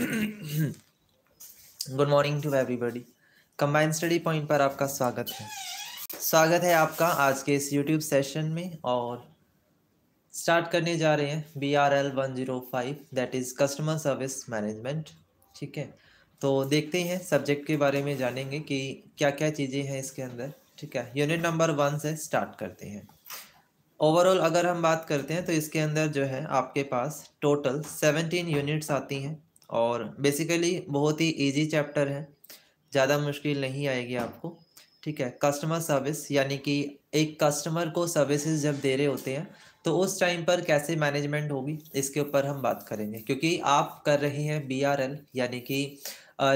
Good morning to everybody combined study point पर आपका स्वागत है स्वागत है आपका आज के इस यूट्यूब सेशन में और स्टार्ट करने जा रहे हैं B R L one zero five that is customer service management ठीक है तो देखते हैं सब्जेक्ट के बारे में जानेंगे कि क्या क्या चीज़ें हैं इसके अंदर ठीक है यूनिट नंबर वन से स्टार्ट करते हैं ओवरऑल अगर हम बात करते हैं तो इसके अंदर जो है आपके पास टोटल सेवनटीन यूनिट्स आती हैं और बेसिकली बहुत ही इजी चैप्टर है ज़्यादा मुश्किल नहीं आएगी आपको ठीक है कस्टमर सर्विस यानी कि एक कस्टमर को सर्विसेज जब दे रहे होते हैं तो उस टाइम पर कैसे मैनेजमेंट होगी इसके ऊपर हम बात करेंगे क्योंकि आप कर रहे हैं बी आर एल यानी कि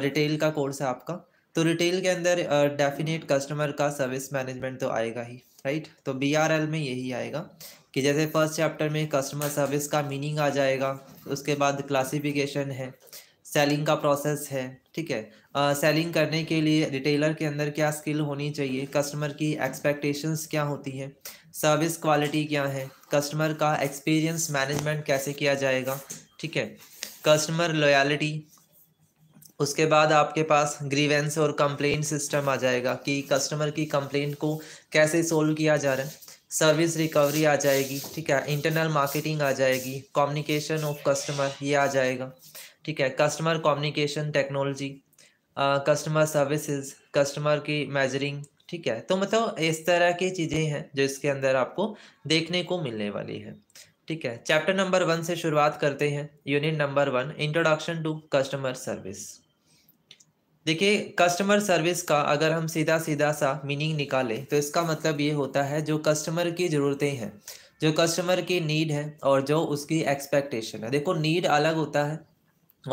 रिटेल का कोर्स है आपका तो रिटेल के अंदर डेफिनेट कस्टमर का सर्विस मैनेजमेंट तो आएगा ही राइट तो बी आर एल में यही आएगा कि जैसे फर्स्ट चैप्टर में कस्टमर सर्विस का मीनिंग आ जाएगा उसके बाद क्लासिफिकेशन है सेलिंग हम्म। का प्रोसेस है ठीक है सेलिंग uh, करने के लिए रिटेलर के अंदर क्या स्किल होनी चाहिए कस्टमर की एक्सपेक्टेशंस क्या होती है सर्विस क्वालिटी क्या है कस्टमर का एक्सपीरियंस मैनेजमेंट कैसे किया जाएगा ठीक है कस्टमर लॉयलिटी उसके बाद आपके पास ग्रीवेंस और कंप्लेंट सिस्टम आ जाएगा कि कस्टमर की कंप्लेंट को कैसे सोल्व किया जा रहा है सर्विस रिकवरी आ जाएगी ठीक है इंटरनल मार्केटिंग आ जाएगी कम्युनिकेशन ऑफ कस्टमर ये आ जाएगा ठीक है customer communication technology customer services customer की मेजरिंग ठीक है तो मतलब इस तरह की चीज़ें हैं जो इसके अंदर आपको देखने को मिलने वाली है ठीक है चैप्टर नंबर वन से शुरुआत करते हैं unit number one introduction to customer service देखिए कस्टमर सर्विस का अगर हम सीधा सीधा सा मीनिंग निकालें तो इसका मतलब ये होता है जो कस्टमर की ज़रूरतें हैं जो कस्टमर की नीड है और जो उसकी एक्सपेक्टेशन है देखो नीड अलग होता है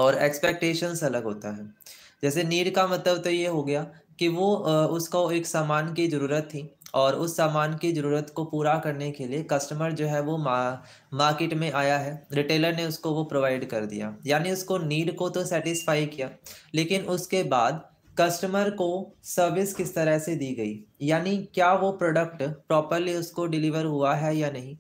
और एक्सपेक्टेशंस अलग होता है जैसे नीड का मतलब तो ये हो गया कि वो उसको एक सामान की ज़रूरत थी और उस सामान की ज़रूरत को पूरा करने के लिए कस्टमर जो है वो मा मार्केट में आया है रिटेलर ने उसको वो प्रोवाइड कर दिया यानी उसको नीड को तो सेटिस्फाई किया लेकिन उसके बाद कस्टमर को सर्विस किस तरह से दी गई यानी क्या वो प्रोडक्ट प्रॉपरली उसको डिलीवर हुआ है या नहीं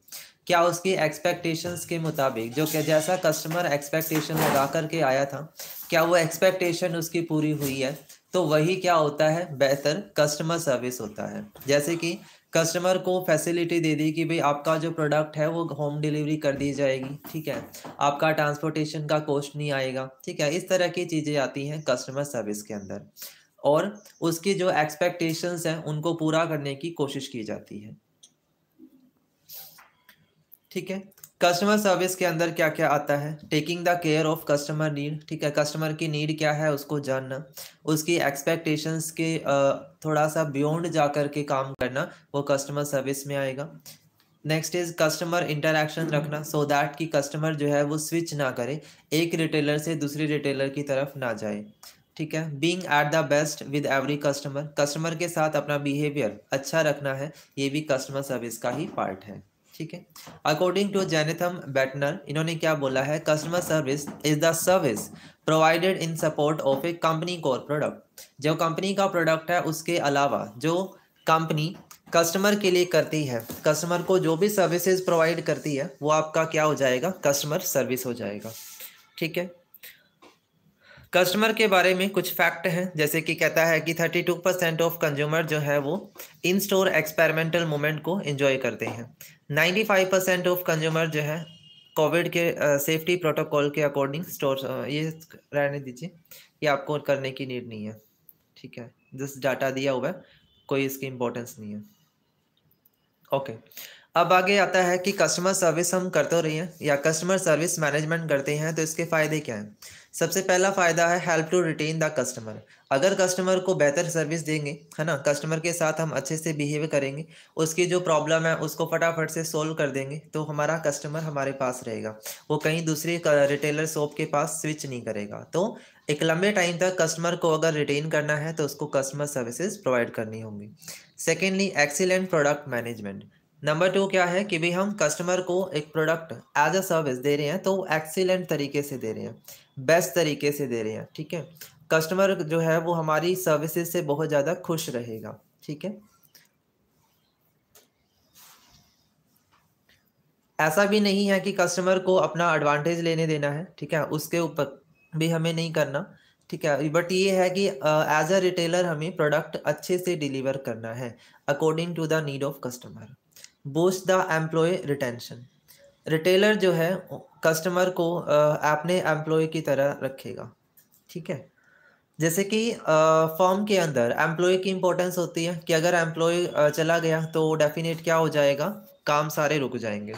क्या उसकी एक्सपेक्टेशंस के मुताबिक जो कि जैसा कस्टमर एक्सपेक्टेशन लगा करके आया था क्या वो एक्सपेक्टेशन उसकी पूरी हुई है तो वही क्या होता है बेहतर कस्टमर सर्विस होता है जैसे कि कस्टमर को फैसिलिटी दे दी कि भाई आपका जो प्रोडक्ट है वो होम डिलीवरी कर दी जाएगी ठीक है आपका ट्रांसपोर्टेशन का कॉस्ट नहीं आएगा ठीक है इस तरह की चीज़ें आती हैं कस्टमर सर्विस के अंदर और उसकी जो एक्सपेक्टेशंस हैं उनको पूरा करने की कोशिश की जाती है ठीक है कस्टमर सर्विस के अंदर क्या क्या आता है taking the care of customer need ठीक है कस्टमर की नीड क्या है उसको जानना उसकी एक्सपेक्टेशंस के थोड़ा सा बियॉन्ड जा कर के काम करना वो कस्टमर सर्विस में आएगा नेक्स्ट इज कस्टमर इंटरेक्शन रखना सो so दैट कि कस्टमर जो है वो स्विच ना करे एक रिटेलर से दूसरी रिटेलर की तरफ ना जाए ठीक है being at the best with every customer customer के साथ अपना बिहेवियर अच्छा रखना है ये भी कस्टमर सर्विस का ही पार्ट है ठीक है अकॉर्डिंग टू जेनेथम बैटनर इन्होंने क्या बोला है customer service is the service provided in support of a company core product जो कंपनी का प्रोडक्ट है उसके अलावा जो कंपनी कस्टमर के लिए करती है कस्टमर को जो भी सर्विसेज प्रोवाइड करती है वो आपका क्या हो जाएगा कस्टमर सर्विस हो जाएगा ठीक है कस्टमर के बारे में कुछ फैक्ट हैं जैसे कि कहता है कि 32 परसेंट ऑफ कंज्यूमर जो है वो इन स्टोर एक्सपेरिमेंटल मोमेंट को एंजॉय करते हैं ninety five percent of consumer जो है कोविड के सेफ्टी प्रोटोकॉल के अकॉर्डिंग स्टोर ये रहने दीजिए ये आपको करने की नीड नहीं है ठीक है जिस डाटा दिया हुआ है कोई इसकी इम्पोर्टेंस नहीं है ओके अब आगे आता है कि कस्टमर सर्विस हम करते रहिए या कस्टमर सर्विस मैनेजमेंट करते हैं तो इसके फ़ायदे क्या हैं सबसे पहला फ़ायदा है help to retain the customer अगर कस्टमर को बेहतर सर्विस देंगे है ना कस्टमर के साथ हम अच्छे से बिहेव करेंगे उसकी जो प्रॉब्लम है उसको फटाफट से सोल्व कर देंगे तो हमारा कस्टमर हमारे पास रहेगा वो कहीं दूसरे रिटेलर शॉप के पास स्विच नहीं करेगा तो एक लंबे टाइम तक कस्टमर को अगर रिटेन करना है तो उसको कस्टमर सर्विसेज प्रोवाइड करनी होंगी secondly excellent product management number two क्या है कि भी हम कस्टमर को एक प्रोडक्ट एज अ सर्विस दे रहे हैं तो एक्सीलेंट तरीके से दे रहे हैं बेस्ट तरीके से दे रहे हैं ठीक है कस्टमर जो है वो हमारी सर्विसेज से बहुत ज़्यादा खुश रहेगा ठीक है ऐसा भी नहीं है कि कस्टमर को अपना एडवांटेज लेने देना है ठीक है उसके ऊपर भी हमें नहीं करना ठीक है बट ये है कि एज अ रिटेलर हमें प्रोडक्ट अच्छे से डिलीवर करना है according to the need of customer boost the employ retention retailer जो है कस्टमर को अपने एम्प्लॉय की तरह रखेगा ठीक है जैसे कि फॉर्म के अंदर एम्प्लॉय की इम्पोर्टेंस होती है कि अगर एम्प्लॉय चला गया तो डेफिनेट क्या हो जाएगा काम सारे रुक जाएंगे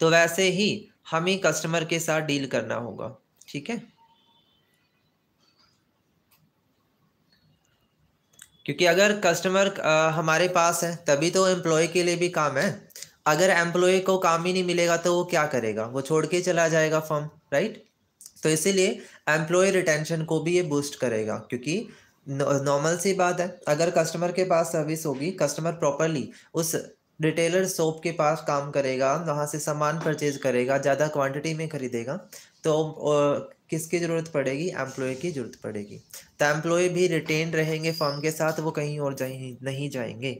तो वैसे ही हमें कस्टमर के साथ डील करना होगा ठीक है क्योंकि अगर कस्टमर हमारे पास है तभी तो एम्प्लॉय के लिए भी काम है अगर एम्प्लॉय को काम ही नहीं मिलेगा तो वो क्या करेगा वो छोड़ के चला जाएगा फर्म राइट तो इसीलिए एम्प्लॉय रिटेंशन को भी ये बूस्ट करेगा क्योंकि नॉर्मल सी बात है अगर कस्टमर के पास सर्विस होगी कस्टमर प्रॉपरली उस रिटेलर शॉप के पास काम करेगा वहाँ से सामान परचेज करेगा ज़्यादा क्वांटिटी में खरीदेगा तो किसकी ज़रूरत पड़ेगी एम्प्लॉय की ज़रूरत पड़ेगी तो एम्प्लॉय भी रिटेन रहेंगे फॉर्म के साथ वो कहीं और जाए नहीं जाएंगे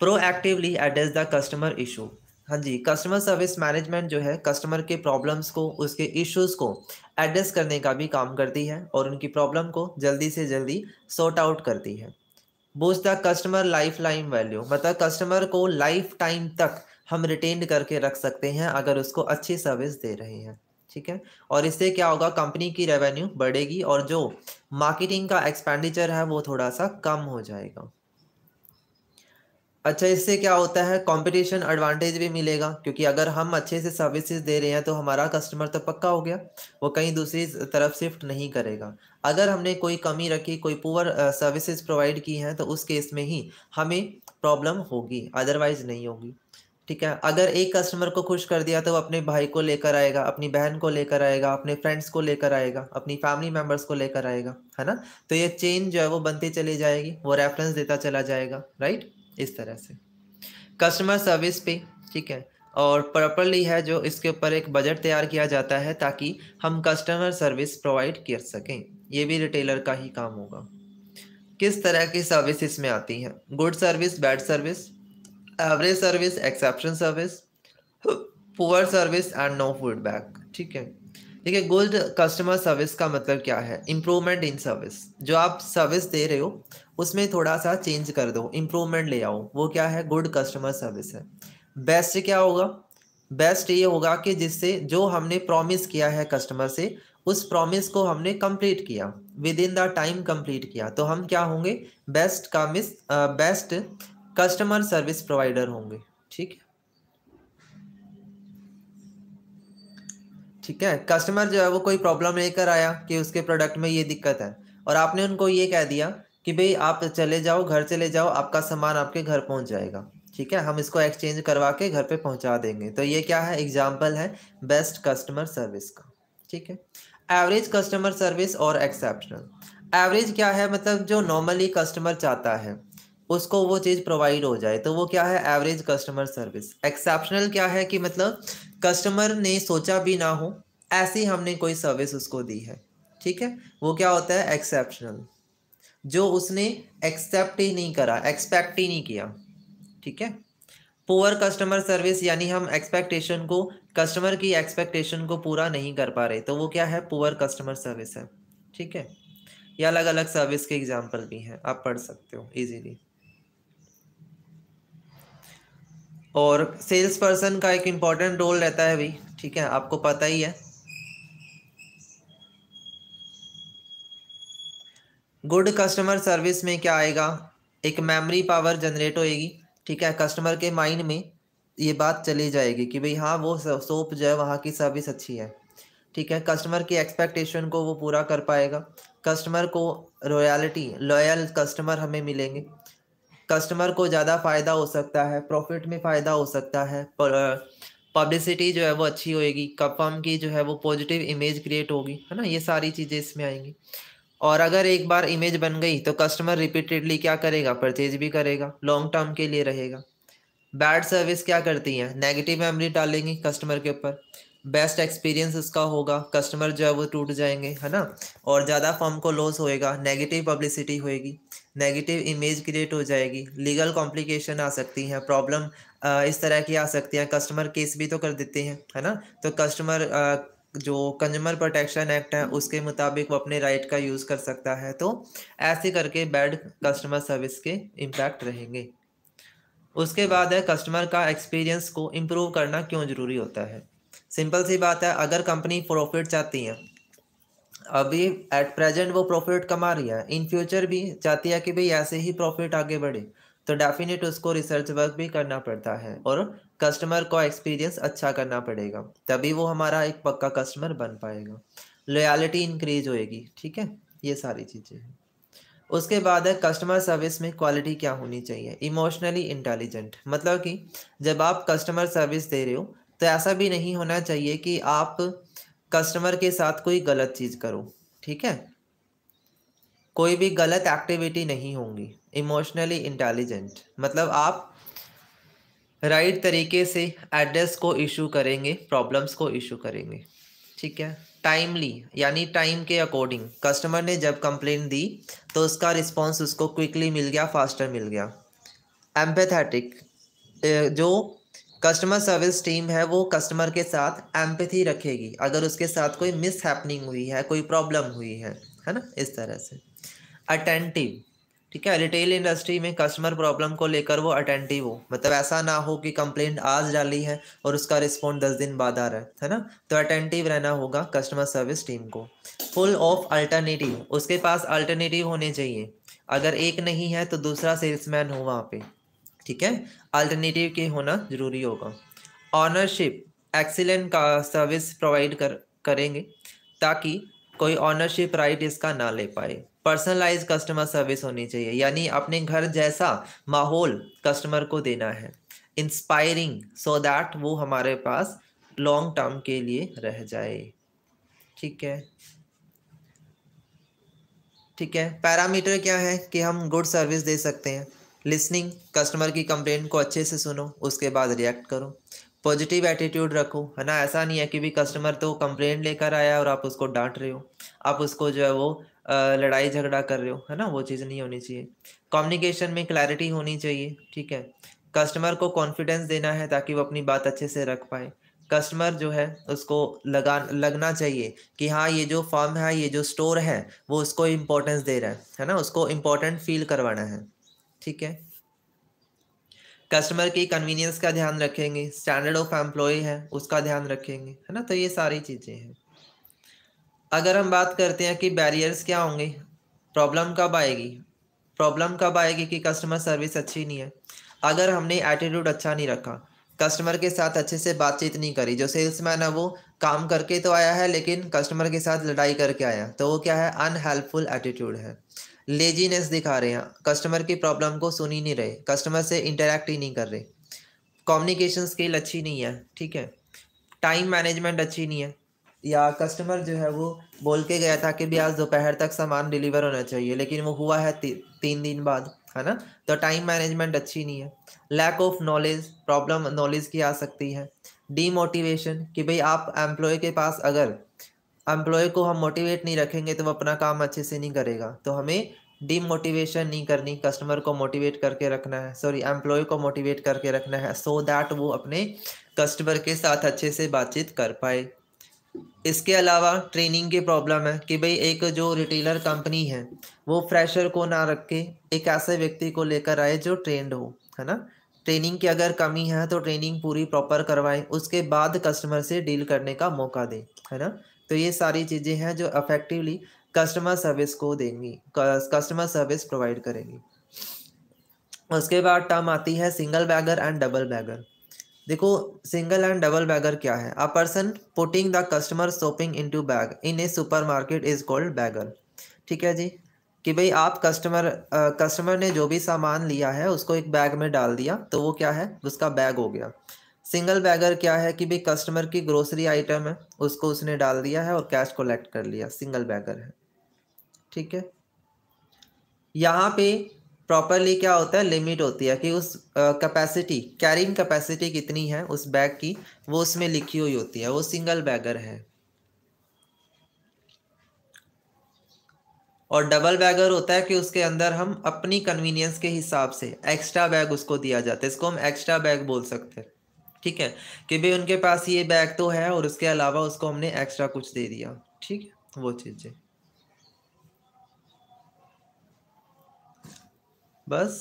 proactively address the customer issue हाँ जी कस्टमर सर्विस मैनेजमेंट जो है कस्टमर के प्रॉब्लम्स को उसके इश्यूज को एड्रेस करने का भी काम करती है और उनकी प्रॉब्लम को जल्दी से जल्दी सॉर्ट आउट करती है boost the customer life line value मतलब कस्टमर को लाइफ टाइम तक हम रिटेन करके रख सकते हैं अगर उसको अच्छी सर्विस दे रहे हैं ठीक है और इससे क्या होगा कंपनी की रेवेन्यू बढ़ेगी और जो मार्केटिंग का एक्सपेंडिचर है वो थोड़ा सा कम हो जाएगा अच्छा इससे क्या होता है कंपटीशन एडवांटेज भी मिलेगा क्योंकि अगर हम अच्छे से सर्विसेज दे रहे हैं तो हमारा कस्टमर तो पक्का हो गया वो कहीं दूसरी तरफ शिफ्ट नहीं करेगा अगर हमने कोई कमी रखी कोई पुअर सर्विसेज प्रोवाइड की हैं तो उस केस में ही हमें प्रॉब्लम होगी अदरवाइज नहीं होगी ठीक है अगर एक कस्टमर को खुश कर दिया तो वो अपने भाई को लेकर आएगा अपनी बहन को लेकर आएगा अपने फ्रेंड्स को लेकर आएगा अपनी फैमिली मेम्बर्स को लेकर आएगा है ना तो ये चेन जो है वो बनती चली जाएगी वो रेफरेंस देता चला जाएगा राइट इस तरह से कस्टमर सर्विस पे ठीक है और प्रॉपरली है जो इसके ऊपर एक बजट तैयार किया जाता है ताकि हम कस्टमर सर्विस प्रोवाइड कर सकें ये भी रिटेलर का ही काम होगा किस तरह की सर्विस इसमें आती है good service bad service average service exception service poor service and no feedback ठीक है देखिए गुड कस्टमर सर्विस का मतलब क्या है इम्प्रूवमेंट इन सर्विस जो आप सर्विस दे रहे हो उसमें थोड़ा सा चेंज कर दो इम्प्रूवमेंट ले आओ वो क्या है गुड कस्टमर सर्विस है बेस्ट क्या होगा बेस्ट ये होगा कि जिससे जो हमने प्रॉमिस किया है कस्टमर से उस प्रॉमिस को हमने कंप्लीट किया within the time complete किया तो हम क्या होंगे बेस्ट कामिस बेस्ट कस्टमर सर्विस प्रोवाइडर होंगे ठीक है ठीक है कस्टमर जो है वो कोई प्रॉब्लम लेकर आया कि उसके प्रोडक्ट में ये दिक्कत है और आपने उनको ये कह दिया कि भाई आप चले जाओ घर चले जाओ आपका सामान आपके घर पहुंच जाएगा ठीक है हम इसको एक्सचेंज करवा के घर पे पहुंचा देंगे तो ये क्या है एग्जाम्पल है बेस्ट कस्टमर सर्विस का ठीक है एवरेज कस्टमर सर्विस और एक्सेप्शनल एवरेज क्या है मतलब जो नॉर्मली कस्टमर चाहता है उसको वो चीज़ प्रोवाइड हो जाए तो वो क्या है एवरेज कस्टमर सर्विस एक्सेप्शनल क्या है कि मतलब कस्टमर ने सोचा भी ना हो ऐसी हमने कोई सर्विस उसको दी है ठीक है वो क्या होता है एक्सेप्शनल जो उसने एक्सेप्ट ही नहीं करा एक्सपेक्ट ही नहीं किया ठीक है पुअर कस्टमर सर्विस यानी हम एक्सपेक्टेशन को कस्टमर की एक्सपेक्टेशन को पूरा नहीं कर पा रहे तो वो क्या है पुअर कस्टमर सर्विस है ठीक है या अलग अलग सर्विस के एग्जाम्पल भी हैं आप पढ़ सकते हो इजीली और सेल्स पर्सन का एक इम्पॉर्टेंट रोल रहता है भाई ठीक है आपको पता ही है गुड कस्टमर सर्विस में क्या आएगा एक मेमोरी पावर जनरेट होएगी ठीक है कस्टमर के माइंड में ये बात चली जाएगी कि भाई हाँ वो सोप जो है वहाँ की सर्विस अच्छी है ठीक है कस्टमर की एक्सपेक्टेशन को वो पूरा कर पाएगा कस्टमर को रॉयल्टी लॉयल कस्टमर हमें मिलेंगे कस्टमर को ज़्यादा फ़ायदा हो सकता है प्रॉफिट में फ़ायदा हो सकता है पब्लिसिटी जो है वो अच्छी होएगी कंफर्म की जो है वो पॉजिटिव इमेज क्रिएट होगी है ना ये सारी चीज़ें इसमें आएंगी और अगर एक बार इमेज बन गई तो कस्टमर रिपीटेडली क्या करेगा परचेज भी करेगा लॉन्ग टर्म के लिए रहेगा बैड सर्विस क्या करती है नेगेटिव मेमोरी डालेंगी कस्टमर के ऊपर बेस्ट एक्सपीरियंस उसका होगा कस्टमर जो है वो टूट जाएंगे है ना और ज़्यादा फॉर्म को लॉस होएगा नेगेटिव पब्लिसिटी होएगी नेगेटिव इमेज क्रिएट हो जाएगी लीगल कॉम्प्लिकेशन आ सकती हैं प्रॉब्लम इस तरह की आ सकती है कस्टमर केस भी तो कर देते हैं है ना तो कस्टमर जो कंज्यूमर प्रोटेक्शन एक्ट है उसके मुताबिक वो अपने राइट का यूज़ कर सकता है तो ऐसे करके बैड कस्टमर सर्विस के इम्पैक्ट रहेंगे उसके बाद है कस्टमर का एक्सपीरियंस को इम्प्रूव करना क्यों ज़रूरी होता है सिंपल सी बात है अगर कंपनी प्रॉफिट चाहती है अभी एट प्रेजेंट वो प्रॉफिट कमा रही है इन फ्यूचर भी चाहती है कि भाई ऐसे ही प्रॉफिट आगे बढ़े तो डेफिनेट उसको रिसर्च वर्क भी करना पड़ता है और कस्टमर को एक्सपीरियंस अच्छा करना पड़ेगा तभी वो हमारा एक पक्का कस्टमर बन पाएगा लॉयलिटी इंक्रीज होएगी ठीक है ये सारी चीज़ें हैं उसके बाद है कस्टमर सर्विस में क्वालिटी क्या होनी चाहिए इमोशनली इंटेलिजेंट मतलब कि जब आप कस्टमर सर्विस दे रहे हो तो ऐसा भी नहीं होना चाहिए कि आप कस्टमर के साथ कोई गलत चीज़ करो ठीक है कोई भी गलत एक्टिविटी नहीं होंगी इमोशनली इंटेलिजेंट मतलब आप राइट right तरीके से एड्रेस को इशू करेंगे प्रॉब्लम्स को इशू करेंगे ठीक है टाइमली यानी टाइम के अकॉर्डिंग कस्टमर ने जब कंप्लेंट दी तो उसका रिस्पांस उसको क्विकली मिल गया फास्टर मिल गया एम्पेथेटिक जो कस्टमर सर्विस टीम है वो कस्टमर के साथ एम्पथी रखेगी अगर उसके साथ कोई मिस हैपनिंग हुई है कोई प्रॉब्लम हुई है है ना इस तरह से अटेंटिव ठीक है रिटेल इंडस्ट्री में कस्टमर प्रॉब्लम को लेकर वो अटेंटिव हो मतलब ऐसा ना हो कि कंप्लेंट आज डाली है और उसका रिस्पॉन्ड दस दिन बाद आ रहा है है ना तो अटेंटिव रहना होगा कस्टमर सर्विस टीम को फुल ऑफ अल्टरनेटिव उसके पास अल्टरनेटिव होने चाहिए अगर एक नहीं है तो दूसरा सेल्समैन हो वहाँ पे ठीक है अल्टरनेटिव के होना जरूरी होगा ऑनरशिप एक्सीलेंट का सर्विस प्रोवाइड कर करेंगे ताकि कोई ऑनरशिप राइट इसका ना ले पाए पर्सनलाइज कस्टमर सर्विस होनी चाहिए यानी अपने घर जैसा माहौल कस्टमर को देना है इंस्पायरिंग सो दैट वो हमारे पास लॉन्ग टर्म के लिए रह जाए ठीक है ठीक है पैरामीटर क्या है कि हम गुड सर्विस दे सकते हैं लिसनिंग कस्टमर की कंप्लेंट को अच्छे से सुनो उसके बाद रिएक्ट करो पॉजिटिव एटीट्यूड रखो है ना ऐसा नहीं है कि भी कस्टमर तो कंप्लेंट लेकर आया और आप उसको डांट रहे हो आप उसको जो है वो लड़ाई झगड़ा कर रहे हो है ना वो चीज़ नहीं होनी चाहिए कम्युनिकेशन में क्लैरिटी होनी चाहिए ठीक है कस्टमर को कॉन्फिडेंस देना है ताकि वो अपनी बात अच्छे से रख पाए कस्टमर जो है उसको लगा लगना चाहिए कि हाँ ये जो फॉर्म है ये जो स्टोर है वो उसको इम्पोर्टेंस दे रहा है है ना उसको इम्पोर्टेंट फील करवाना है ठीक है कस्टमर की कन्वीनियंस का ध्यान रखेंगे स्टैंडर्ड ऑफ एम्प्लॉय है उसका ध्यान रखेंगे है ना तो ये सारी चीज़ें हैं अगर हम बात करते हैं कि बैरियर्स क्या होंगे प्रॉब्लम कब आएगी प्रॉब्लम कब आएगी कि कस्टमर सर्विस अच्छी नहीं है अगर हमने एटीट्यूड अच्छा नहीं रखा कस्टमर के साथ अच्छे से बातचीत नहीं करी जो सेल्समैन है वो काम करके तो आया है लेकिन कस्टमर के साथ लड़ाई करके आया तो वो क्या है अनहेल्पफुल एटीट्यूड है लेजीनेस दिखा रहे हैं कस्टमर की प्रॉब्लम को सुन ही नहीं रहे कस्टमर से इंटरेक्ट ही नहीं कर रहे कम्युनिकेशन स्किल अच्छी नहीं है ठीक है टाइम मैनेजमेंट अच्छी नहीं है या कस्टमर जो है वो बोल के गया था कि भी आज दोपहर तक सामान डिलीवर होना चाहिए लेकिन वो हुआ है ती, तीन दिन बाद है ना तो टाइम मैनेजमेंट अच्छी नहीं है lack of knowledge problem knowledge की आ सकती है डीमोटिवेशन कि भाई आप एम्प्लॉय के पास अगर एम्प्लॉय को हम मोटिवेट नहीं रखेंगे तो वो अपना काम अच्छे से नहीं करेगा तो हमें डीमोटिवेशन नहीं करनी कस्टमर को मोटिवेट करके रखना है सॉरी एम्प्लॉय को मोटिवेट करके रखना है सो so दैट वो अपने कस्टमर के साथ अच्छे से बातचीत कर पाए इसके अलावा ट्रेनिंग की प्रॉब्लम है कि भाई एक जो रिटेलर कंपनी है वो फ्रेशर को ना रख के एक ऐसे व्यक्ति को लेकर आए जो ट्रेंड हो है ना ट्रेनिंग की अगर कमी है तो ट्रेनिंग पूरी प्रॉपर करवाएं उसके बाद कस्टमर से डील करने का मौका दें है ना तो ये सारी चीज़ें हैं जो अफेक्टिवली कस्टमर सर्विस को देंगी कस्टमर सर्विस प्रोवाइड करेंगी उसके बाद टर्म आती है single bagger and double bagger देखो सिंगल एंड डबल बैगर क्या है a person putting the customer shopping into bag in a supermarket is called bagger ठीक है जी कि भाई आप कस्टमर कस्टमर ने जो भी सामान लिया है उसको एक बैग में डाल दिया तो वो क्या है उसका बैग हो गया सिंगल बैगर क्या है कि भाई कस्टमर की ग्रोसरी आइटम है उसको उसने डाल दिया है और कैश कलेक्ट कर लिया सिंगल बैगर है ठीक है यहाँ पे प्रॉपरली क्या होता है लिमिट होती है कि उस कैपेसिटी कैरिंग कैपेसिटी कितनी है उस बैग की वो उसमें लिखी हुई होती है वो सिंगल बैगर है और डबल बैगर होता है कि उसके अंदर हम अपनी कन्वीनियंस के हिसाब से एक्स्ट्रा बैग उसको दिया जाता है इसको हम एक्स्ट्रा बैग बोल सकते हैं ठीक है कि भाई उनके पास ये बैग तो है और उसके अलावा उसको हमने एक्स्ट्रा कुछ दे दिया ठीक है वो चीज़ें बस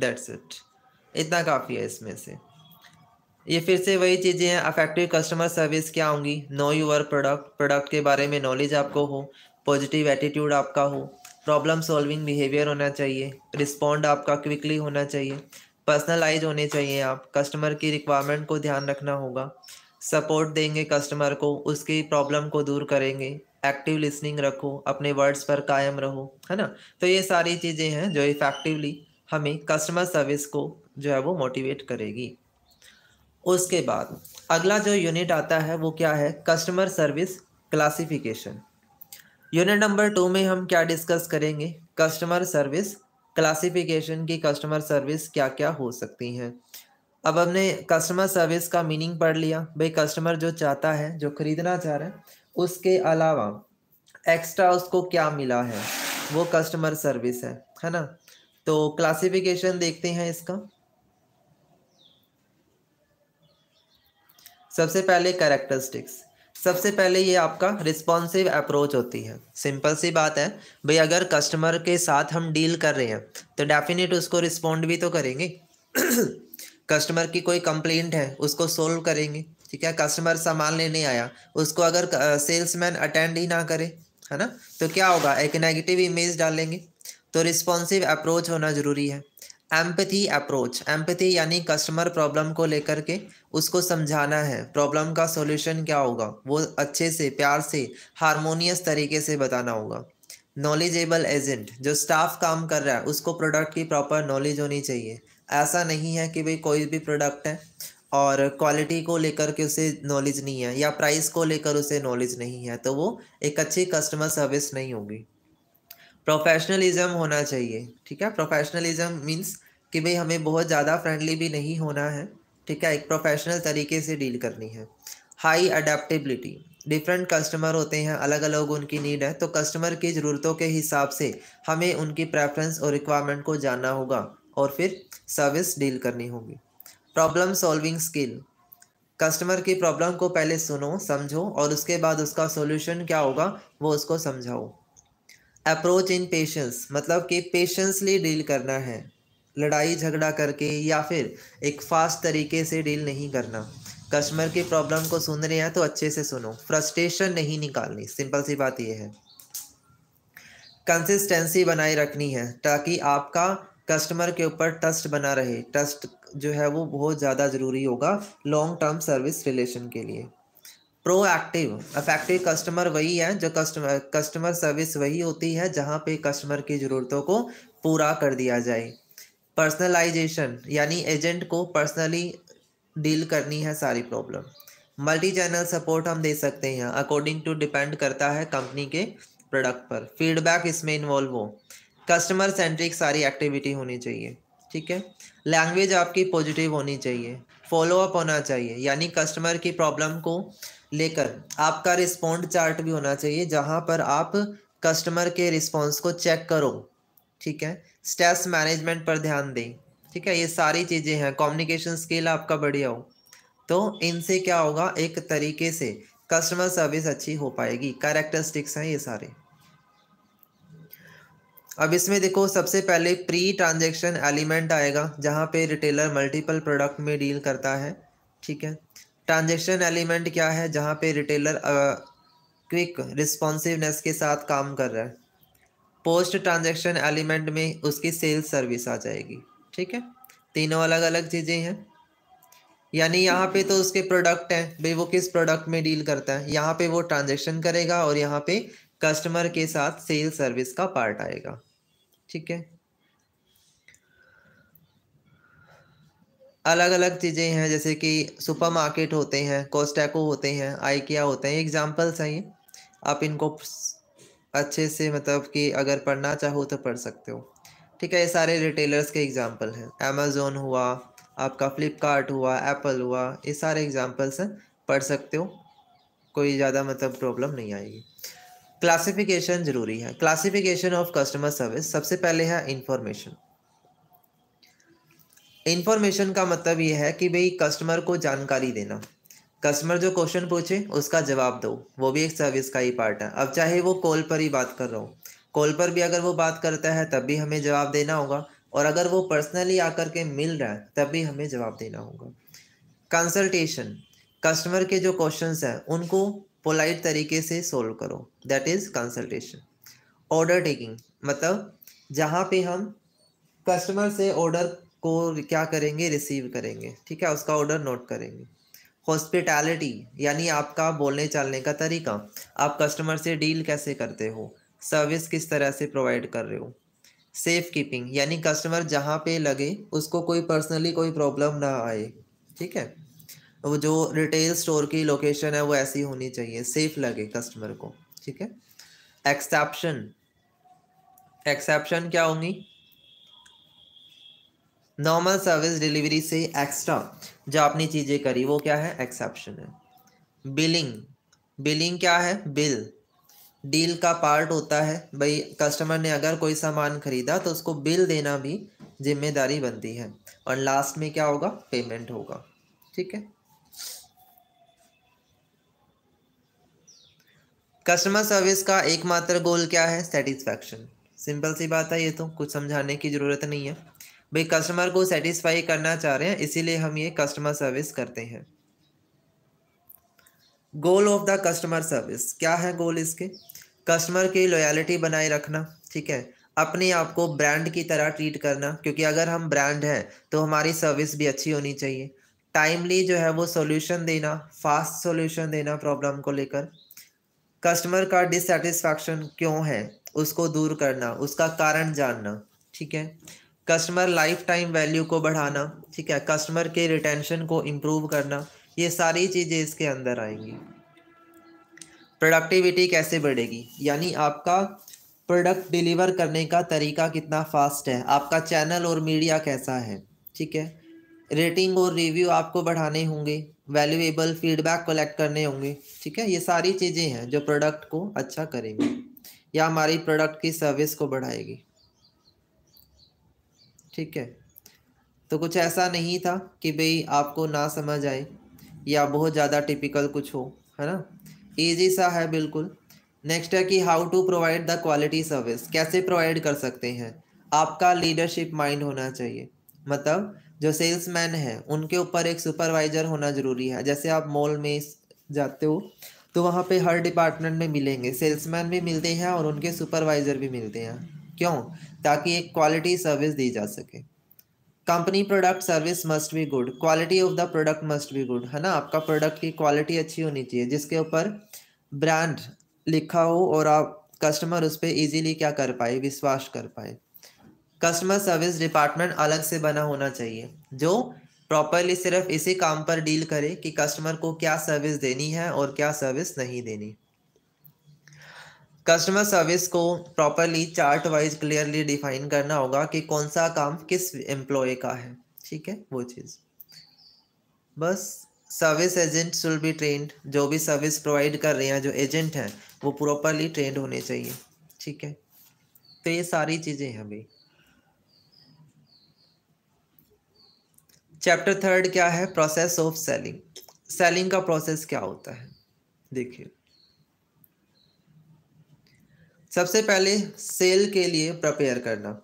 दैट्स हम्म, इट इतना काफ़ी है इसमें से ये फिर से वही चीज़ें हैं अफेक्टिव कस्टमर सर्विस क्या होंगी नो यूअर प्रोडक्ट प्रोडक्ट के बारे में नॉलेज आपको हो पॉजिटिव एटीट्यूड आपका हो प्रॉब्लम सॉल्विंग बिहेवियर होना चाहिए रिस्पॉन्ड आपका क्विकली होना चाहिए पर्सनलाइज होने चाहिए आप कस्टमर की रिक्वायरमेंट को ध्यान रखना होगा सपोर्ट देंगे कस्टमर को उसकी प्रॉब्लम को दूर करेंगे एक्टिव लिसनिंग रखो अपने वर्ड्स पर कायम रहो है ना तो ये सारी चीज़ें हैं जो इफ़ेक्टिवली हमें कस्टमर सर्विस को जो है वो मोटिवेट करेगी उसके बाद अगला जो यूनिट आता है वो क्या है customer service classification unit number two में हम क्या डिस्कस करेंगे कस्टमर सर्विस क्लासिफिकेशन की कस्टमर सर्विस क्या क्या हो सकती हैं अब हमने कस्टमर सर्विस का मीनिंग पढ़ लिया भाई कस्टमर जो चाहता है जो खरीदना चाह रहा है उसके अलावा एक्स्ट्रा उसको क्या मिला है वो कस्टमर सर्विस है है ना तो क्लासिफिकेशन देखते हैं इसका सबसे पहले करेक्टरिस्टिक्स सबसे पहले ये आपका रिस्पॉन्सिव अप्रोच होती है सिंपल सी बात है भाई अगर कस्टमर के साथ हम डील कर रहे हैं तो डेफिनेट उसको रिस्पॉन्ड भी तो करेंगे कस्टमर की कोई कंप्लेंट है उसको सोल्व करेंगे ठीक है कस्टमर सामान लेने आया उसको अगर सेल्समैन अटेंड ही ना करे है ना तो क्या होगा एक नेगेटिव इमेज डालेंगे तो रिस्पॉन्सिव अप्रोच होना ज़रूरी है एम्पथी अप्रोच एम्पथी यानी कस्टमर प्रॉब्लम को लेकर के उसको समझाना है प्रॉब्लम का सॉल्यूशन क्या होगा वो अच्छे से प्यार से हारमोनियस तरीके से बताना होगा नॉलेजेबल एजेंट जो स्टाफ काम कर रहा है उसको प्रोडक्ट की प्रॉपर नॉलेज होनी चाहिए ऐसा नहीं है कि भाई कोई भी प्रोडक्ट है और क्वालिटी को लेकर के उसे नॉलेज नहीं है या प्राइस को लेकर उसे नॉलेज नहीं है तो वो एक अच्छी कस्टमर सर्विस नहीं होगी प्रोफेशनलिज्म होना चाहिए ठीक है प्रोफेशनलिज्म मीन्स कि भाई हमें बहुत ज़्यादा फ्रेंडली भी नहीं होना है ठीक है एक प्रोफेशनल तरीके से डील करनी है हाई अडेप्टेबिलिटी डिफरेंट कस्टमर होते हैं अलग अलग उनकी नीड है तो कस्टमर की ज़रूरतों के हिसाब से हमें उनकी प्रेफरेंस और रिक्वायरमेंट को जानना होगा और फिर सर्विस डील करनी होगी प्रॉब्लम सॉल्विंग स्किल कस्टमर की प्रॉब्लम को पहले सुनो समझो और उसके बाद उसका सॉल्यूशन क्या होगा वो उसको समझाओ अप्रोच इन पेशेंस मतलब कि पेशेंसली डील करना है लड़ाई झगड़ा करके या फिर एक फास्ट तरीके से डील नहीं करना कस्टमर की प्रॉब्लम को सुन रहे हैं तो अच्छे से सुनो फ्रस्ट्रेशन नहीं निकालनी सिंपल सी बात यह है कंसिस्टेंसी बनाए रखनी है ताकि आपका कस्टमर के ऊपर ट्रस्ट बना रहे ट्रस्ट जो है वो बहुत ज़्यादा ज़रूरी होगा लॉन्ग टर्म सर्विस रिलेशन के लिए प्रोएक्टिव अफेक्टिव कस्टमर वही है जो कस्टमर कस्टमर सर्विस वही होती है जहाँ पे कस्टमर की ज़रूरतों को पूरा कर दिया जाए पर्सनलाइजेशन यानी एजेंट को पर्सनली डील करनी है सारी प्रॉब्लम मल्टी चैनल सपोर्ट हम दे सकते हैं अकॉर्डिंग टू डिपेंड करता है कंपनी के प्रोडक्ट पर फीडबैक इसमें इन्वॉल्व हो कस्टमर सेंट्रिक सारी एक्टिविटी होनी चाहिए ठीक है लैंग्वेज आपकी पॉजिटिव होनी चाहिए फॉलो अप होना चाहिए यानी कस्टमर की प्रॉब्लम को लेकर आपका रिस्पॉन्ड चार्ट भी होना चाहिए जहाँ पर आप कस्टमर के रिस्पॉन्स को चेक करो ठीक है स्ट्रेस मैनेजमेंट पर ध्यान दें ठीक है ये सारी चीज़ें हैं कम्युनिकेशन स्किल आपका बढ़िया हो तो इनसे क्या होगा एक तरीके से कस्टमर सर्विस अच्छी हो पाएगी कैरेक्टरिस्टिक्स हैं ये सारे अब इसमें देखो सबसे पहले प्री ट्रांजेक्शन एलिमेंट आएगा जहाँ पे रिटेलर मल्टीपल प्रोडक्ट में डील करता है ठीक है ट्रांजेक्शन एलिमेंट क्या है जहाँ पे रिटेलर क्विक रिस्पॉन्सिवनेस के साथ काम कर रहा है पोस्ट ट्रांजेक्शन एलिमेंट में उसकी सेल्स सर्विस आ जाएगी ठीक है तीनों अलग अलग चीज़ें हैं यानी यहाँ पे तो उसके प्रोडक्ट हैं भाई वो किस प्रोडक्ट में डील करता है यहाँ पे वो ट्रांजेक्शन करेगा और यहाँ पे कस्टमर के साथ सेल सर्विस का पार्ट आएगा ठीक है अलग अलग चीज़ें हैं जैसे कि सुपरमार्केट होते हैं कोस्टैको होते हैं आइकिया होते हैं एग्जाम्पल्स हैं ये आप इनको अच्छे से मतलब कि अगर पढ़ना चाहो तो पढ़ सकते हो ठीक है ये सारे रिटेलर्स के एग्जाम्पल हैं अमेज़ोन हुआ आपका फ्लिपकार्ट हुआ एप्पल हुआ ये सारे एग्जाम्पल्स हैं पढ़ सकते हो कोई ज़्यादा मतलब प्रॉब्लम नहीं आएगी क्लासिफिकेशन जरूरी है क्लासिफिकेशन ऑफ कस्टमर सर्विस सबसे पहले है इंफॉर्मेशन इंफॉर्मेशन का मतलब यह है कि भाई कस्टमर को जानकारी देना कस्टमर जो क्वेश्चन पूछे उसका जवाब दो वो भी एक सर्विस का ही पार्ट है अब चाहे वो कॉल पर ही बात कर रहा हो कॉल पर भी अगर वो बात करता है तब भी हमें जवाब देना होगा और अगर वो पर्सनली आकर के मिल रहा है तब भी हमें जवाब देना होगा कंसल्टेशन कस्टमर के जो क्वेश्चंस हैं उनको पोलाइट तरीके से सोल्व करो that is consultation order taking मतलब जहाँ पे हम कस्टमर से ऑर्डर को क्या करेंगे रिसीव करेंगे ठीक है उसका ऑर्डर नोट करेंगे हॉस्पिटैलिटी यानी आपका बोलने चालने का तरीका आप कस्टमर से डील कैसे करते हो सर्विस किस तरह से प्रोवाइड कर रहे हो सेफ कीपिंग यानी कस्टमर जहाँ पे लगे उसको कोई पर्सनली कोई प्रॉब्लम ना आए ठीक है तो वो जो रिटेल स्टोर की लोकेशन है वो ऐसी होनी चाहिए सेफ लगे कस्टमर को ठीक है एक्सेप्शन एक्सेप्शन क्या होंगी नॉर्मल सर्विस डिलीवरी से एक्स्ट्रा जो आपने चीज़ें करी वो क्या है एक्सेप्शन है बिलिंग बिलिंग क्या है बिल डील का पार्ट होता है भाई कस्टमर ने अगर कोई सामान खरीदा तो उसको बिल देना भी जिम्मेदारी बनती है और लास्ट में क्या होगा पेमेंट होगा ठीक है कस्टमर सर्विस का एकमात्र गोल क्या है सेटिस्फैक्शन सिंपल सी बात है ये तो कुछ समझाने की ज़रूरत नहीं है भाई कस्टमर को सेटिस्फाई करना चाह रहे हैं इसीलिए हम ये कस्टमर सर्विस करते हैं goal of the customer service क्या है गोल इसके कस्टमर की लॉयलिटी बनाए रखना ठीक है अपने आप को ब्रांड की तरह ट्रीट करना क्योंकि अगर हम ब्रांड हैं तो हमारी सर्विस भी अच्छी होनी चाहिए टाइमली जो है वो सॉल्यूशन देना फास्ट सॉल्यूशन देना प्रॉब्लम को लेकर कस्टमर का डिससेटिस्फैक्शन क्यों है उसको दूर करना उसका कारण जानना ठीक है कस्टमर लाइफ टाइम वैल्यू को बढ़ाना ठीक है कस्टमर के रिटेंशन को इम्प्रूव करना ये सारी चीज़ें इसके अंदर आएंगी प्रोडक्टिविटी कैसे बढ़ेगी यानी आपका प्रोडक्ट डिलीवर करने का तरीका कितना फास्ट है आपका चैनल और मीडिया कैसा है ठीक है रेटिंग और रिव्यू आपको बढ़ाने होंगे वैल्यूएबल फीडबैक कलेक्ट करने होंगे ठीक है ये सारी चीज़ें हैं जो प्रोडक्ट को अच्छा करेंगे या हमारी प्रोडक्ट की सर्विस को बढ़ाएगी ठीक है तो कुछ ऐसा नहीं था कि भाई आपको ना समझ आए या बहुत ज़्यादा टिपिकल कुछ हो है ना ईजी सा है बिल्कुल नेक्स्ट है कि how to provide the quality service कैसे प्रोवाइड कर सकते हैं आपका लीडरशिप माइंड होना चाहिए मतलब जो सेल्समैन है उनके ऊपर एक सुपरवाइजर होना ज़रूरी है जैसे आप मॉल में जाते हो तो वहाँ पे हर डिपार्टमेंट में मिलेंगे सेल्समैन भी मिलते हैं और उनके सुपरवाइज़र भी मिलते हैं क्यों ताकि एक क्वालिटी सर्विस दी जा सके company product service must be good quality of the product must be good है ना आपका प्रोडक्ट की क्वालिटी अच्छी होनी चाहिए जिसके ऊपर ब्रांड लिखा हो और आप कस्टमर उस पर ईजीली क्या कर पाए विश्वास कर पाए कस्टमर सर्विस डिपार्टमेंट अलग से बना होना चाहिए जो प्रॉपरली सिर्फ इसी काम पर डील करे कि कस्टमर को क्या सर्विस देनी है और क्या सर्विस नहीं देनी कस्टमर सर्विस को properly chart wise clearly define करना होगा कि कौन सा काम किस एम्प्लॉय का है ठीक है वो चीज़ बस service agent should be trained जो भी सर्विस प्रोवाइड कर रहे हैं जो एजेंट हैं वो प्रॉपरली ट्रेंड होने चाहिए ठीक है तो ये सारी चीज़ें हैं भाई चैप्टर थर्ड क्या है प्रोसेस ऑफ सेलिंग सेलिंग का प्रोसेस क्या होता है देखिए सबसे पहले सेल के लिए प्रिपेयर करना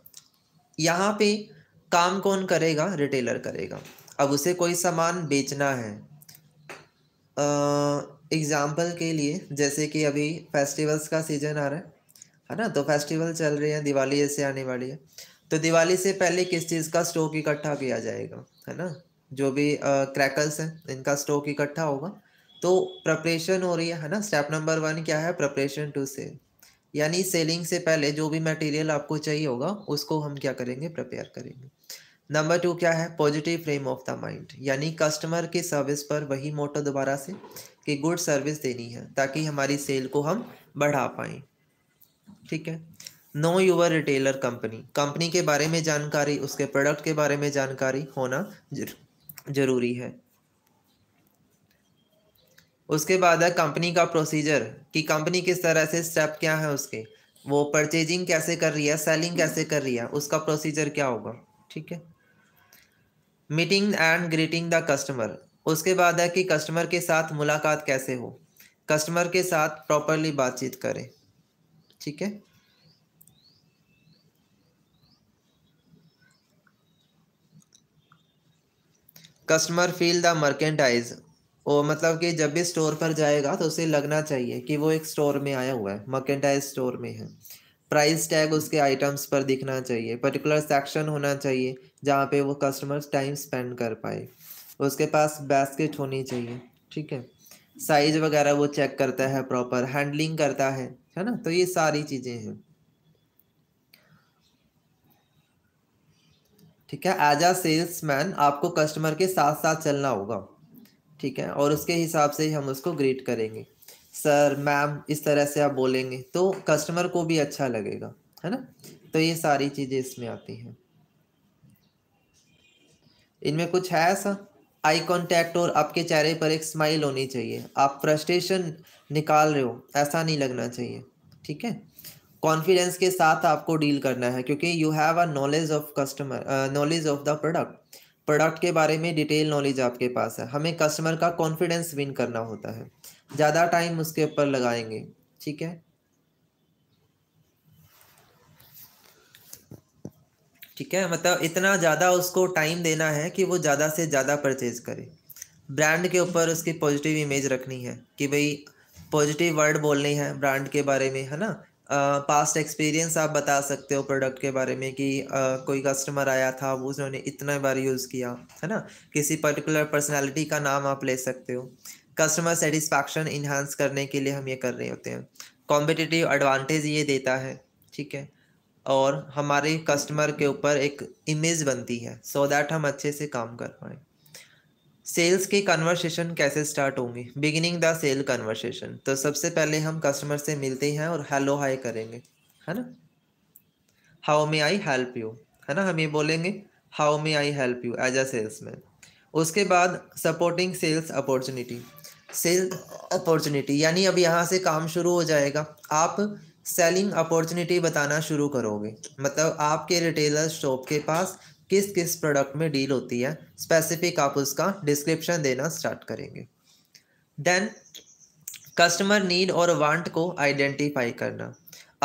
यहाँ पे काम कौन करेगा रिटेलर करेगा अब उसे कोई सामान बेचना है एग्ज़ाम्पल के लिए जैसे कि अभी फेस्टिवल्स का सीज़न आ रहा है है ना तो फेस्टिवल चल रहे हैं दिवाली ऐसे आने वाली है तो दिवाली से पहले किस चीज़ का स्टॉक इकट्ठा किया जाएगा है ना जो भी क्रैकर्स हैं इनका स्टॉक इकट्ठा होगा तो प्रपरेशन हो रही है है ना स्टेप नंबर वन क्या है प्रपरेशन टू सेल यानी सेलिंग से पहले जो भी मटेरियल आपको चाहिए होगा उसको हम क्या करेंगे प्रिपेयर करेंगे नंबर टू क्या है positive frame of the mind यानी कस्टमर की सर्विस पर वही मोटो दोबारा से कि गुड सर्विस देनी है ताकि हमारी सेल को हम बढ़ा पाएँ ठीक है know your retailer company company के बारे में जानकारी उसके प्रोडक्ट के बारे में जानकारी होना जरूरी है उसके बाद है कंपनी का प्रोसीजर कि कंपनी किस तरह से स्टेप क्या है उसके वो परचेजिंग कैसे कर रही है सेलिंग कैसे कर रही है उसका प्रोसीजर क्या होगा ठीक है meeting and greeting the customer उसके बाद है कि कस्टमर के साथ मुलाकात कैसे हो कस्टमर के साथ प्रॉपरली बातचीत करें ठीक है कस्टमर फील द मर्केंटाइज वो मतलब कि जब भी स्टोर पर जाएगा तो उसे लगना चाहिए कि वो एक स्टोर में आया हुआ है मर्केंटाइज स्टोर में है प्राइस टैग उसके आइटम्स पर दिखना चाहिए पर्टिकुलर सेक्शन होना चाहिए जहाँ पे वो कस्टमर्स टाइम स्पेंड कर पाए उसके पास बास्केट होनी चाहिए ठीक है साइज वगैरह वो चेक करता है प्रॉपर हैंडलिंग करता है है ना तो ये सारी चीज़ें हैं ठीक है एज आ सेल्समैन आपको कस्टमर के साथ साथ चलना होगा ठीक है और उसके हिसाब से ही हम उसको ग्रीट करेंगे सर मैम इस तरह से आप बोलेंगे तो कस्टमर को भी अच्छा लगेगा है ना तो ये सारी चीज़ें इसमें आती हैं इनमें कुछ है ऐसा आई कांटेक्ट और आपके चेहरे पर एक स्माइल होनी चाहिए आप फ्रस्ट्रेशन निकाल रहे हो ऐसा नहीं लगना चाहिए ठीक है कॉन्फिडेंस के साथ आपको डील करना है क्योंकि you have a knowledge of customer knowledge of the product product के बारे में डिटेल नॉलेज आपके पास है हमें कस्टमर का कॉन्फिडेंस विन करना होता है ज़्यादा टाइम उसके ऊपर लगाएंगे ठीक है ठीक है मतलब इतना ज़्यादा उसको टाइम देना है कि वो ज़्यादा से ज़्यादा परचेज करे ब्रांड के ऊपर उसकी पॉजिटिव इमेज रखनी है कि भाई पॉजिटिव वर्ड बोलने है ब्रांड के बारे में है ना पास्ट uh, एक्सपीरियंस आप बता सकते हो प्रोडक्ट के बारे में कि uh, कोई कस्टमर आया था वो उसने इतना बार यूज़ किया है ना किसी पर्टिकुलर पर्सनालिटी का नाम आप ले सकते हो कस्टमर सेटिस्फैक्शन इन्हांस करने के लिए हम ये कर रहे होते हैं कॉम्पिटिटिव एडवांटेज ये देता है ठीक है और हमारे कस्टमर के ऊपर एक इमेज बनती है सो so दैट हम अच्छे से काम कर पाएँ सेल्स की कन्वर्सेशन कैसे स्टार्ट होंगी बिगिनिंग द सेल कन्वर्सेशन तो सबसे पहले हम कस्टमर से मिलते हैं और हेलो हाय करेंगे है ना how may I help you है ना हम ये बोलेंगे how may I help you as a salesman उसके बाद supporting sales opportunity sale opportunity यानी अब यहाँ से काम शुरू हो जाएगा आप सेलिंग अपॉर्चुनिटी बताना शुरू करोगे मतलब आपके रिटेलर शॉप के पास किस किस प्रोडक्ट में डील होती है स्पेसिफिक आप उसका डिस्क्रिप्शन देना स्टार्ट करेंगे देन कस्टमर नीड और वांट को आइडेंटिफाई करना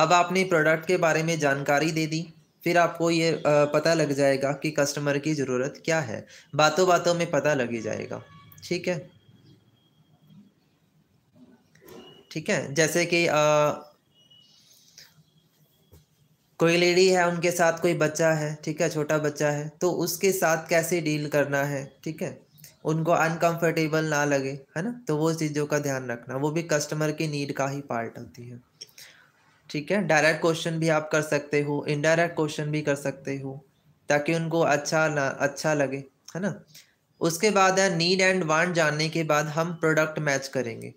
अब आपने प्रोडक्ट के बारे में जानकारी दे दी फिर आपको ये पता लग जाएगा कि कस्टमर की ज़रूरत क्या है बातों बातों में पता लग ही जाएगा ठीक है ठीक है जैसे कि कोई लेडी है उनके साथ कोई बच्चा है ठीक है छोटा बच्चा है तो उसके साथ कैसे डील करना है ठीक है उनको अनकंफर्टेबल ना लगे है ना तो वो चीज़ों का ध्यान रखना वो भी कस्टमर की नीड का ही पार्ट होती है ठीक है डायरेक्ट क्वेश्चन भी आप कर सकते हो इनडायरेक्ट क्वेश्चन भी कर सकते हो ताकि उनको अच्छा ना अच्छा लगे है ना उसके बाद है नीड एंड वांट जानने के बाद हम प्रोडक्ट मैच करेंगे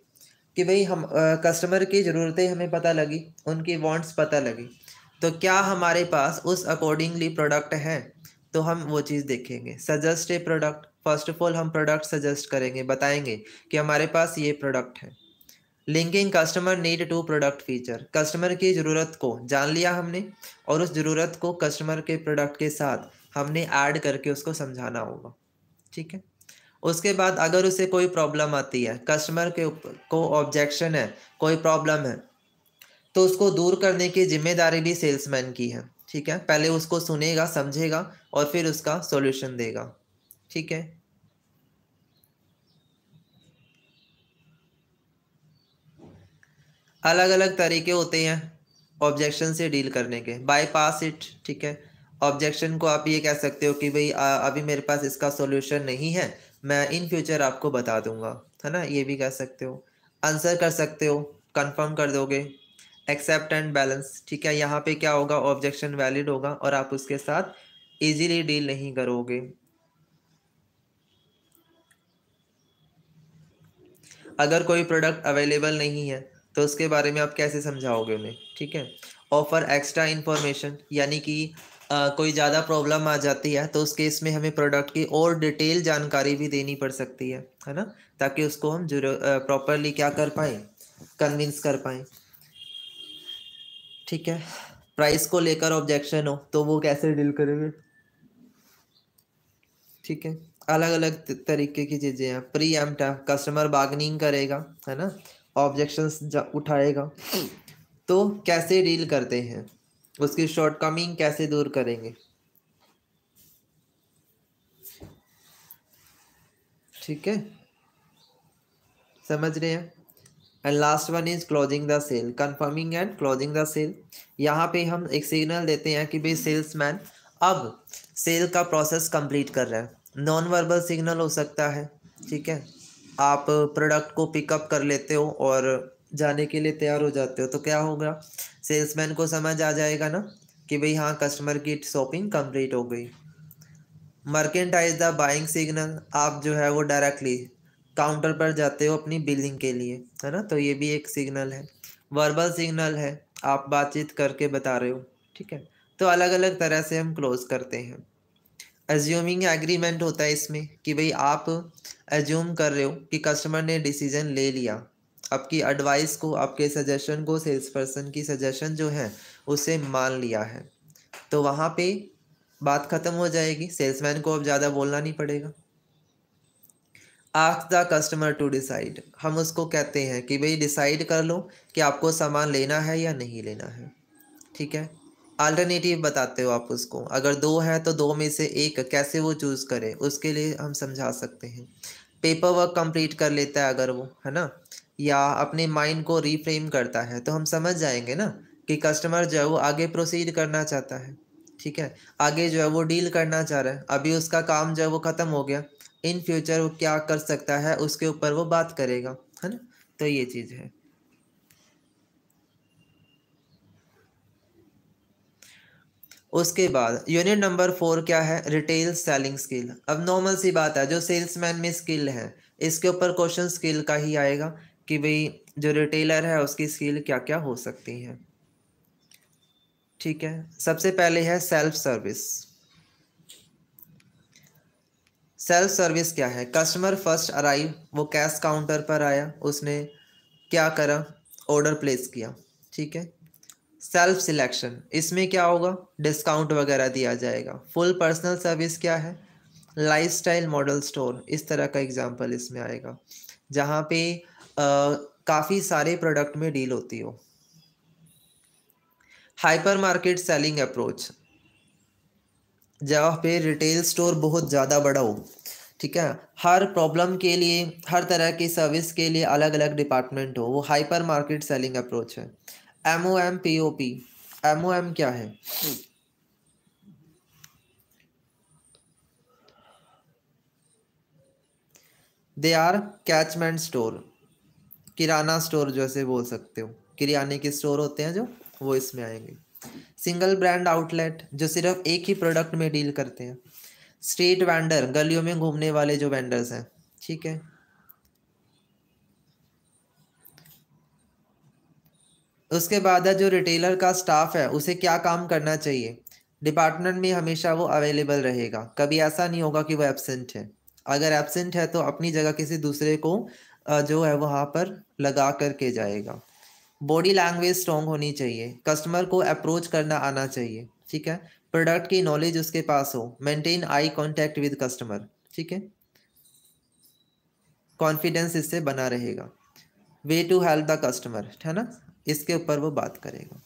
कि भाई हम आ, कस्टमर की ज़रूरतें हमें पता लगी उनकी वांट्स पता लगी तो क्या हमारे पास उस अकॉर्डिंगली प्रोडक्ट है तो हम वो चीज़ देखेंगे suggest a product first of all हम प्रोडक्ट सजेस्ट करेंगे बताएंगे कि हमारे पास ये प्रोडक्ट है linking customer need to product feature customer की ज़रूरत को जान लिया हमने और उस ज़रूरत को कस्टमर के प्रोडक्ट के साथ हमने ऐड करके उसको समझाना होगा ठीक है उसके बाद अगर उसे कोई प्रॉब्लम आती है कस्टमर के को ऑब्जेक्शन है कोई प्रॉब्लम है तो उसको दूर करने की जिम्मेदारी भी सेल्समैन की है ठीक है पहले उसको सुनेगा समझेगा और फिर उसका सॉल्यूशन देगा ठीक है अलग अलग तरीके होते हैं ऑब्जेक्शन से डील करने के बाईपास इट ठीक है ऑब्जेक्शन को आप ये कह सकते हो कि भाई अभी मेरे पास इसका सॉल्यूशन नहीं है मैं इन फ्यूचर आपको बता दूंगा है ना ये भी कह सकते हो आंसर कर सकते हो कंफर्म कर दोगे एक्सेप्ट एंड बैलेंस ठीक है यहाँ पे क्या होगा ऑब्जेक्शन वैलिड होगा और आप उसके साथ इजीली डील नहीं करोगे अगर कोई प्रोडक्ट अवेलेबल नहीं है तो उसके बारे में आप कैसे समझाओगे उन्हें ठीक है ऑफर एक्स्ट्रा इन्फॉर्मेशन यानी कि कोई ज़्यादा प्रॉब्लम आ जाती है तो उस केस में हमें प्रोडक्ट की और डिटेल जानकारी भी देनी पड़ सकती है है ना ताकि उसको हम प्रॉपरली क्या कर पाएँ कन्विंस कर पाएँ ठीक है प्राइस को लेकर ऑब्जेक्शन हो तो वो कैसे डील करेंगे ठीक है अलग अलग तरीके की चीजें हैं प्री एम कस्टमर बार्गनिंग करेगा है ना ऑब्जेक्शन उठाएगा तो कैसे डील करते हैं उसकी शॉर्टकमिंग कैसे दूर करेंगे ठीक है समझ रहे हैं and last one is closing the sale confirming and closing the sale यहाँ पे हम एक सिग्नल देते हैं कि भाई सेल्समैन अब सेल का प्रोसेस कंप्लीट कर रहा है नॉन वर्बल सिग्नल हो सकता है ठीक है आप प्रोडक्ट को पिकअप कर लेते हो और जाने के लिए तैयार हो जाते हो तो क्या होगा सेल्समैन को समझ आ जाएगा ना कि भाई हाँ कस्टमर की शॉपिंग कंप्लीट हो गई मर्केंटाइज द बाइंग सिग्नल आप जो है वो डायरेक्टली काउंटर पर जाते हो अपनी बिलिंग के लिए है ना तो ये भी एक सिग्नल है वर्बल सिग्नल है आप बातचीत करके बता रहे हो ठीक है तो अलग अलग तरह से हम क्लोज करते हैं एज्यूमिंग एग्रीमेंट होता है इसमें कि भाई आप एज्यूम कर रहे हो कि कस्टमर ने डिसीजन ले लिया आपकी एडवाइस को आपके सजेशन को सेल्स पर्सन की सजेशन जो है उसे मान लिया है तो वहाँ पे बात ख़त्म हो जाएगी सेल्समैन को अब ज़्यादा बोलना नहीं पड़ेगा ask the customer to decide हम उसको कहते हैं कि भाई डिसाइड कर लो कि आपको सामान लेना है या नहीं लेना है ठीक है अल्टरनेटिव बताते हो आप उसको अगर दो है तो दो में से एक कैसे वो चूज़ करे उसके लिए हम समझा सकते हैं पेपर वर्क कंप्लीट कर लेता है अगर वो है ना या अपने माइंड को रीफ्रेम करता है तो हम समझ जाएंगे ना कि कस्टमर जो है वो आगे प्रोसीड करना चाहता है ठीक है आगे जो है वो डील करना चाह रहा है अभी उसका काम जो है वो ख़त्म हो गया इन फ्यूचर वो क्या कर सकता है उसके ऊपर वो बात करेगा है ना तो ये चीज़ है उसके बाद यूनिट नंबर फोर क्या है रिटेल सेलिंग स्किल अब नॉर्मल सी बात है जो सेल्समैन में स्किल है इसके ऊपर क्वेश्चन स्किल का ही आएगा कि भाई जो रिटेलर है उसकी स्किल क्या क्या हो सकती है ठीक है सबसे पहले है सेल्फ सर्विस सेल्फ सर्विस क्या है कस्टमर फर्स्ट अराइव वो कैश काउंटर पर आया उसने क्या करा ऑर्डर प्लेस किया ठीक है सेल्फ सिलेक्शन इसमें क्या होगा डिस्काउंट वगैरह दिया जाएगा फुल पर्सनल सर्विस क्या है लाइफस्टाइल मॉडल स्टोर इस तरह का एग्जांपल इसमें आएगा जहाँ पे काफ़ी सारे प्रोडक्ट में डील होती हो हाइपर मार्केट सेलिंग अप्रोच जहाँ पे रिटेल स्टोर बहुत ज़्यादा बड़ा हो ठीक है हर प्रॉब्लम के लिए हर तरह की सर्विस के लिए अलग अलग डिपार्टमेंट हो वो हाइपर मार्केट सेलिंग अप्रोच है M O M P O P M O M क्या है they are catchment store kirana store जैसे बोल सकते हो किराने के स्टोर होते हैं जो वो इसमें आएंगे सिंगल ब्रांड आउटलेट जो सिर्फ एक ही प्रोडक्ट में डील करते हैं स्ट्रीट वेंडर गलियों में घूमने वाले जो वेंडर्स हैं ठीक है उसके बाद है जो रिटेलर का स्टाफ है उसे क्या काम करना चाहिए डिपार्टमेंट में हमेशा वो अवेलेबल रहेगा कभी ऐसा नहीं होगा कि वो एबसेंट है अगर एबसेंट है तो अपनी जगह किसी दूसरे को जो है वहाँ पर लगा करके जाएगा बॉडी लैंग्वेज स्ट्रॉन्ग होनी चाहिए कस्टमर को अप्रोच करना आना चाहिए ठीक है प्रोडक्ट की नॉलेज उसके पास हो maintain eye contact with customer ठीक है कॉन्फिडेंस इससे बना रहेगा way to help the customer है ना इसके ऊपर वो बात करेगा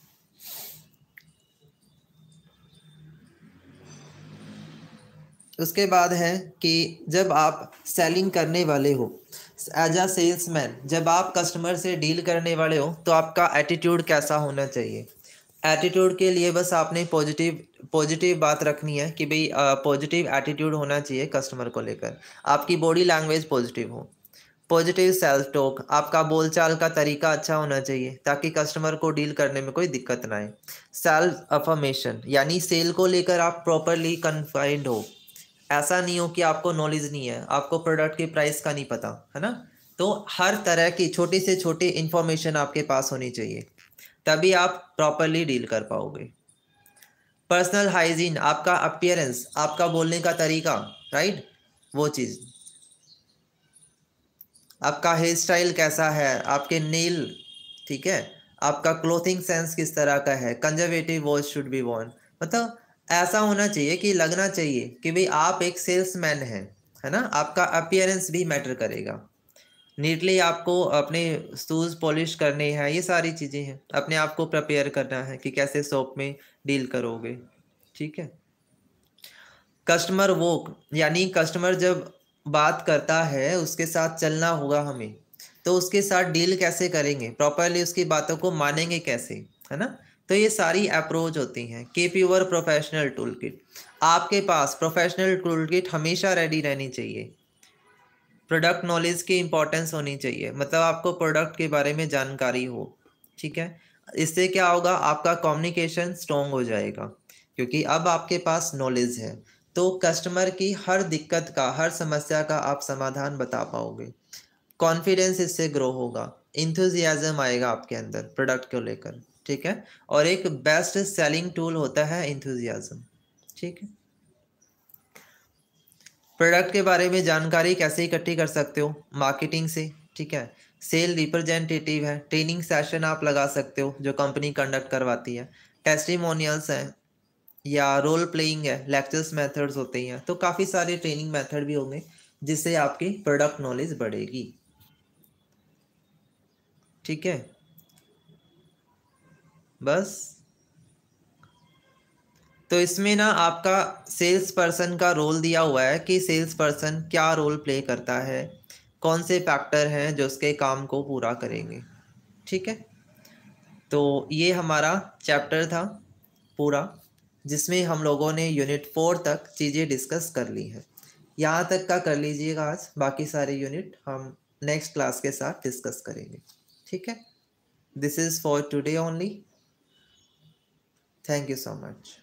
उसके बाद है कि जब आप सेलिंग करने वाले हो एज अ सेल्समैन जब आप कस्टमर से डील करने वाले हो तो आपका एटीट्यूड कैसा होना चाहिए एटीट्यूड के लिए बस आपने पॉजिटिव पॉजिटिव बात रखनी है कि भाई पॉजिटिव एटीट्यूड होना चाहिए कस्टमर को लेकर आपकी बॉडी लैंग्वेज पॉजिटिव हो पॉजिटिव सेल्फ टॉक आपका बोलचाल का तरीका अच्छा होना चाहिए ताकि कस्टमर को डील करने में कोई दिक्कत ना आए सेल्फ अफर्मेशन यानी सेल को लेकर आप प्रॉपरली कन्फाइंड हो ऐसा नहीं हो कि आपको नॉलेज नहीं है आपको प्रोडक्ट के प्राइस का नहीं पता है ना तो हर तरह की छोटी से छोटी इन्फॉर्मेशन आपके पास होनी चाहिए तभी आप प्रॉपरली डील कर पाओगे पर्सनल हाइजीन आपका अपियरेंस आपका बोलने का तरीका राइट वो चीज़ आपका हेयर स्टाइल कैसा है आपके नील ठीक है आपका क्लोथिंग सेंस किस तरह का है conservative watch should be worn मतलब ऐसा होना चाहिए कि लगना चाहिए कि भाई आप एक सेल्समैन हैं है ना आपका अपियरेंस भी मैटर करेगा नीटली आपको अपने शूज़ पॉलिश करने हैं ये सारी चीज़ें हैं अपने आप को प्रिपेयर करना है कि कैसे शॉप में डील करोगे ठीक है कस्टमर वोक यानी कस्टमर जब बात करता है उसके साथ चलना होगा हमें तो उसके साथ डील कैसे करेंगे प्रॉपरली उसकी बातों को मानेंगे कैसे है ना तो ये सारी अप्रोच होती हैं keep your professional tool kit आपके पास प्रोफेशनल टूल किट हमेशा रेडी रहनी चाहिए प्रोडक्ट नॉलेज की इम्पोर्टेंस होनी चाहिए मतलब आपको प्रोडक्ट के बारे में जानकारी हो ठीक है इससे क्या होगा आपका कम्युनिकेशन स्ट्रॉन्ग हो जाएगा क्योंकि अब आपके पास नॉलेज है तो कस्टमर की हर दिक्कत का हर समस्या का आप समाधान बता पाओगे कॉन्फिडेंस इससे ग्रो होगा इंथुजियाज़म आएगा आपके अंदर प्रोडक्ट को लेकर ठीक है और एक बेस्ट सेलिंग टूल होता है इंथुजियाज़म ठीक है प्रोडक्ट के बारे में जानकारी कैसे इकट्ठी कर सकते हो मार्केटिंग से ठीक है सेल रिप्रेजेंटेटिव है ट्रेनिंग सेशन आप लगा सकते हो जो कंपनी कंडक्ट करवाती है टेस्टिमोनियल्स हैं या रोल प्लेइंग है लेक्चर्स मेथड्स होते हैं तो काफ़ी सारे ट्रेनिंग मेथड भी होंगे जिससे आपकी प्रोडक्ट नॉलेज बढ़ेगी ठीक है बस तो इसमें ना आपका सेल्स पर्सन का रोल दिया हुआ है कि सेल्स पर्सन क्या रोल प्ले करता है कौन से फैक्टर हैं जो उसके काम को पूरा करेंगे ठीक है तो ये हमारा चैप्टर था पूरा जिसमें हम लोगों ने यूनिट फोर तक चीज़ें डिस्कस कर ली हैं यहाँ तक का कर लीजिएगा आज बाकी सारे यूनिट हम नेक्स्ट क्लास के साथ डिस्कस करेंगे ठीक है this is for today only thank you so much